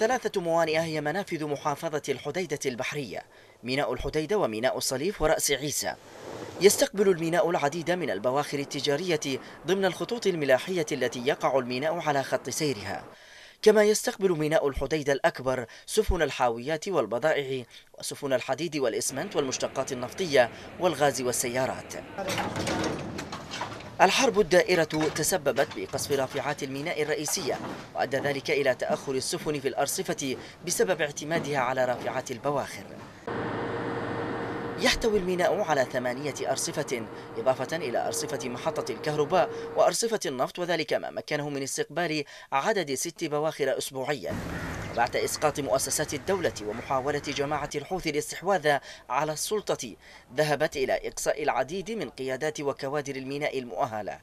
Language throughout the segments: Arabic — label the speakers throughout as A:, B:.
A: ثلاثة موانئ هي منافذ محافظة الحديدة البحرية ميناء الحديدة وميناء الصليف ورأس عيسى يستقبل الميناء العديد من البواخر التجارية ضمن الخطوط الملاحية التي يقع الميناء على خط سيرها كما يستقبل ميناء الحديدة الأكبر سفن الحاويات والبضائع وسفن الحديد والإسمنت والمشتقات النفطية والغاز والسيارات الحرب الدائرة تسببت بقصف رافعات الميناء الرئيسية وأدى ذلك إلى تأخر السفن في الأرصفة بسبب اعتمادها على رافعات البواخر يحتوي الميناء على ثمانية أرصفة إضافة إلى أرصفة محطة الكهرباء وأرصفة النفط وذلك ما مكنه من استقبال عدد ست بواخر أسبوعيا بعد إسقاط مؤسسات الدولة ومحاولة جماعة الحوثي الاستحواذ على السلطة ذهبت إلى إقصاء العديد من قيادات وكوادر الميناء المؤهلة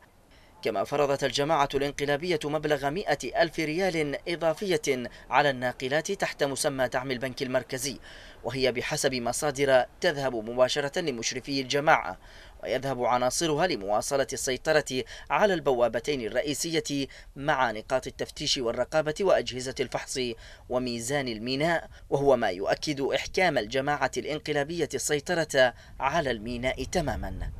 A: كما فرضت الجماعة الانقلابية مبلغ 100 ألف ريال إضافية على الناقلات تحت مسمى دعم البنك المركزي وهي بحسب مصادر تذهب مباشرة لمشرفي الجماعة ويذهب عناصرها لمواصلة السيطرة على البوابتين الرئيسية مع نقاط التفتيش والرقابة وأجهزة الفحص وميزان الميناء وهو ما يؤكد إحكام الجماعة الانقلابية السيطرة على الميناء تماماً